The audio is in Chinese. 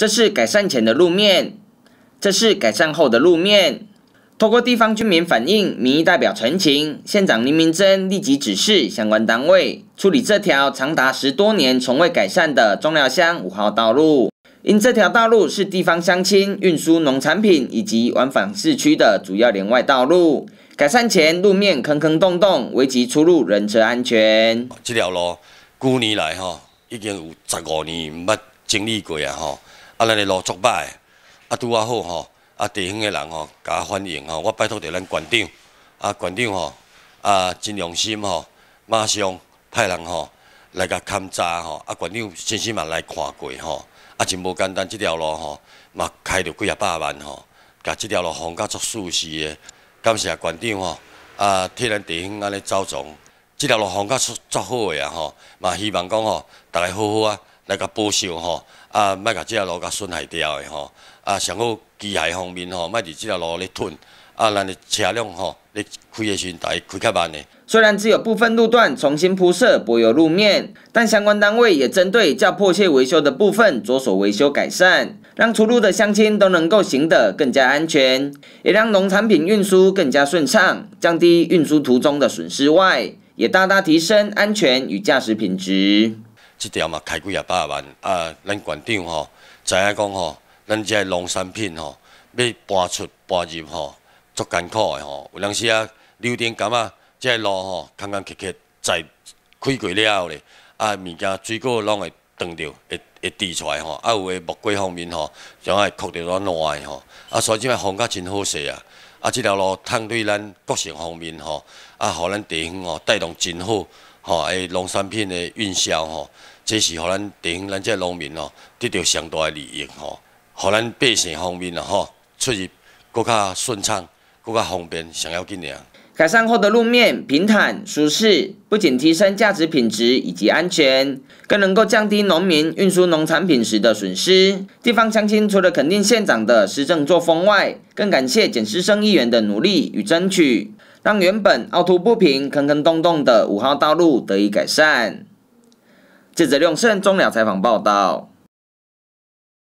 这是改善前的路面，这是改善后的路面。通过地方居民反映、民意代表陈情，县长林明珍立即指示相关单位处理这条长达十多年从未改善的中寮乡五号道路。因这条道路是地方乡亲运输农产品以及往返市区的主要连外道路，改善前路面坑坑洞洞，危及出入人车安全。这条路，近年来哈已经有十五年呒呒经历过啊啊，咱的路足歹，啊拄啊好吼，啊地方的人吼，甲欢迎吼，我拜托着咱馆长，啊馆长吼，啊真用心吼，马上派人吼来甲勘察吼，啊馆长先生嘛来看过吼，啊真无简单，即条路吼嘛开着几啊百万吼，甲即条路烘甲作舒适的，感谢馆长吼，啊替咱地方安尼走庄，即条路烘甲作好个啊吼，嘛希望讲吼，逐个好好啊。来甲保修吼，啊，卖甲这条路甲损害掉的吼，啊，上好机械方面吼，卖伫这条路咧囤，啊，咱的车辆吼，你开时行，大开较慢的。虽然只有部分路段重新铺设柏油路面，但相关单位也针对较迫切维修的部分着手维修改善，让出入的乡亲都能够行得更加安全，也让农产品运输更加顺畅，降低运输途中的损失外，也大大提升安全与驾驶品质。即条嘛开几啊百万，啊，咱县长吼知影讲吼，咱遮农产品吼要搬出搬入吼足艰苦的吼，有当时啊，柳田甘啊，遮路吼坑坑渠渠在开过了嘞，啊，物件水果拢会。断掉会会滴出来吼，啊有诶木瓜方面吼，种爱曲着软烂个吼，啊所以即摆风较真好势啊，啊即条路通对咱各省方面吼，啊互咱地方吼带动真好吼，诶农产品诶运销吼，即是互咱地方咱即农民吼得到上大的利益吼，互咱百姓方面啊吼出入搁较顺畅，搁较方便上要紧个。改善后的路面平坦舒适，不仅提升价值品质以及安全，更能够降低农民运输农产品时的损失。地方乡亲除了肯定县长的施政作风外，更感谢简师生议员的努力与争取，让原本凹凸不平、坑坑洞洞的五号道路得以改善。记者用胜忠了采访报道。